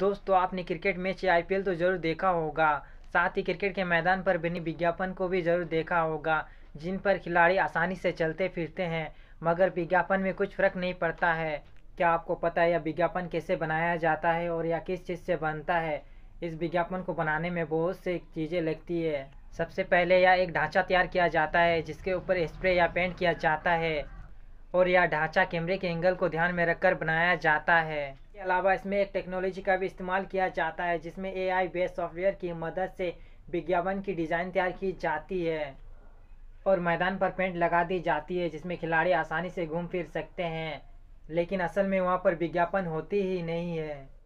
दोस्तों आपने cricket match या आईपीएल तो जरूर देखा होगा साथ ही क्रिकेट के मैदान पर बनी विज्ञापन को भी जरूर देखा होगा जिन पर खिलाड़ी आसानी से चलते फिरते हैं मगर विज्ञापन में कुछ फर्क नहीं पड़ता है क्या आपको पता है यह विज्ञापन कैसे बनाया जाता है और यह किस चीज़ से बनता है इस विज्ञापन को बनाने में बहुत से चीज़ें लगती है सबसे पहले यह एक ढांचा तैयार किया जाता है जिसके ऊपर स्प्रे या पेंट किया जाता है और यह ढांचा कैमरे के एंगल को ध्यान में रखकर बनाया जाता है अलावा इसमें एक टेक्नोलॉजी का भी इस्तेमाल किया जाता है जिसमें आई बेस्ड सॉफ्टवेयर की मदद से विज्ञापन की डिज़ाइन तैयार की जाती है और मैदान पर पेंट लगा दी जाती है जिसमें खिलाड़ी आसानी से घूम फिर सकते हैं लेकिन असल में वहाँ पर विज्ञापन होती ही नहीं है